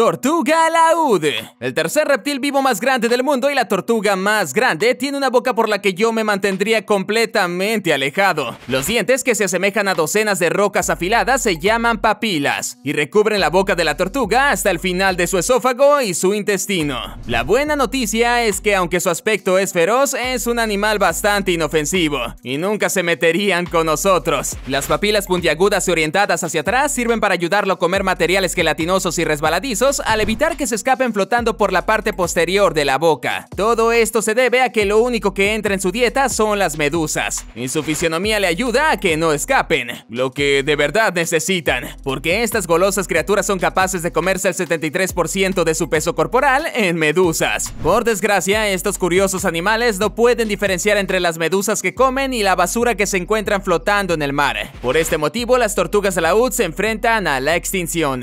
Tortuga laúd. El tercer reptil vivo más grande del mundo y la tortuga más grande tiene una boca por la que yo me mantendría completamente alejado. Los dientes que se asemejan a docenas de rocas afiladas se llaman papilas y recubren la boca de la tortuga hasta el final de su esófago y su intestino. La buena noticia es que aunque su aspecto es feroz, es un animal bastante inofensivo y nunca se meterían con nosotros. Las papilas puntiagudas y orientadas hacia atrás sirven para ayudarlo a comer materiales gelatinosos y resbaladizos al evitar que se escapen flotando por la parte posterior de la boca. Todo esto se debe a que lo único que entra en su dieta son las medusas, y su fisionomía le ayuda a que no escapen, lo que de verdad necesitan, porque estas golosas criaturas son capaces de comerse el 73% de su peso corporal en medusas. Por desgracia, estos curiosos animales no pueden diferenciar entre las medusas que comen y la basura que se encuentran flotando en el mar. Por este motivo, las tortugas de la UD se enfrentan a la extinción.